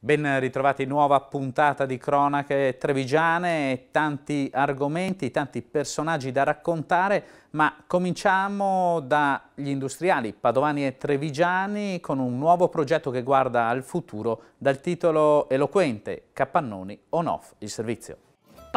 Ben ritrovati, nuova puntata di cronache trevigiane, tanti argomenti, tanti personaggi da raccontare, ma cominciamo dagli industriali padovani e trevigiani con un nuovo progetto che guarda al futuro dal titolo eloquente Capannoni On Off, il servizio.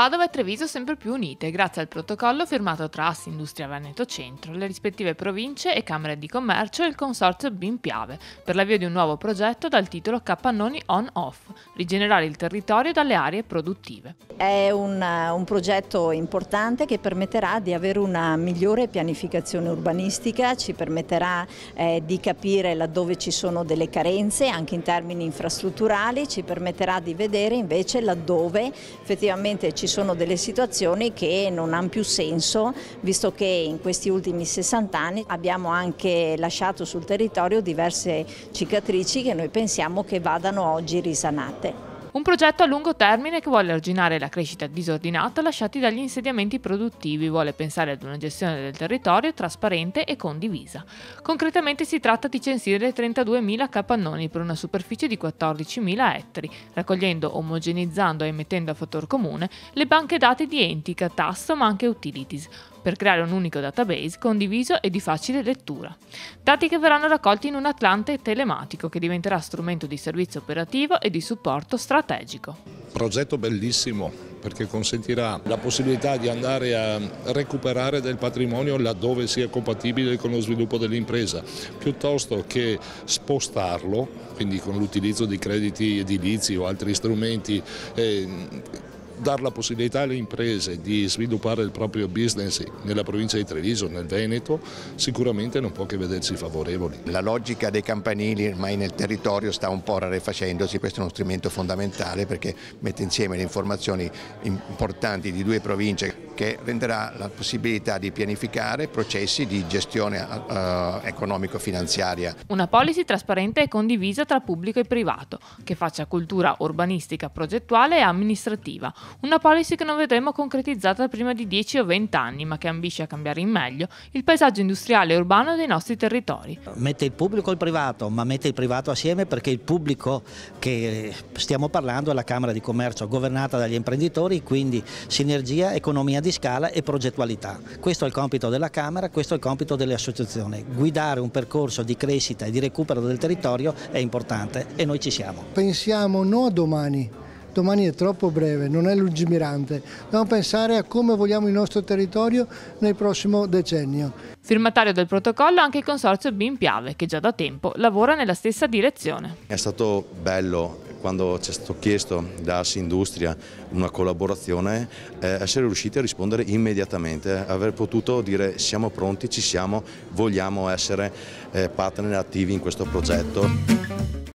Padova e Treviso sempre più unite grazie al protocollo firmato tra Assi Industria Veneto Centro, le rispettive province e Camere di Commercio e il consorzio Bimpiave per l'avvio di un nuovo progetto dal titolo Capannoni On-Off, rigenerare il territorio dalle aree produttive. È un, eh, un progetto importante che permetterà di avere una migliore pianificazione urbanistica, ci permetterà eh, di capire laddove ci sono delle carenze anche in termini infrastrutturali, ci permetterà di vedere invece laddove effettivamente ci sono sono delle situazioni che non hanno più senso, visto che in questi ultimi 60 anni abbiamo anche lasciato sul territorio diverse cicatrici che noi pensiamo che vadano oggi risanate. Un progetto a lungo termine che vuole arginare la crescita disordinata lasciati dagli insediamenti produttivi, vuole pensare ad una gestione del territorio trasparente e condivisa. Concretamente si tratta di censire 32.000 capannoni per una superficie di 14.000 ettari, raccogliendo, omogenizzando e mettendo a fattor comune le banche dati di enti, catasto ma anche utilities per creare un unico database condiviso e di facile lettura. Dati che verranno raccolti in un Atlante telematico che diventerà strumento di servizio operativo e di supporto strategico. Progetto bellissimo perché consentirà la possibilità di andare a recuperare del patrimonio laddove sia compatibile con lo sviluppo dell'impresa, piuttosto che spostarlo, quindi con l'utilizzo di crediti edilizi o altri strumenti. Eh, dare la possibilità alle imprese di sviluppare il proprio business nella provincia di Treviso, nel Veneto, sicuramente non può che vedersi favorevoli. La logica dei campanili ormai nel territorio sta un po' rarefacendosi, questo è uno strumento fondamentale perché mette insieme le informazioni importanti di due province che renderà la possibilità di pianificare processi di gestione eh, economico-finanziaria. Una policy trasparente e condivisa tra pubblico e privato, che faccia cultura urbanistica, progettuale e amministrativa. Una policy che non vedremo concretizzata prima di 10 o 20 anni, ma che ambisce a cambiare in meglio il paesaggio industriale e urbano dei nostri territori. Mette il pubblico e il privato, ma mette il privato assieme perché il pubblico che stiamo parlando è la Camera di Commercio governata dagli imprenditori, quindi sinergia, economia di di scala e progettualità. Questo è il compito della Camera, questo è il compito delle associazioni. Guidare un percorso di crescita e di recupero del territorio è importante e noi ci siamo. Pensiamo non a domani, domani è troppo breve, non è lungimirante. Dobbiamo pensare a come vogliamo il nostro territorio nel prossimo decennio. Firmatario del protocollo anche il consorzio BIM Piave, che già da tempo lavora nella stessa direzione. È stato bello quando ci è stato chiesto da Industria una collaborazione, eh, essere riusciti a rispondere immediatamente, eh, aver potuto dire siamo pronti, ci siamo, vogliamo essere eh, partner attivi in questo progetto.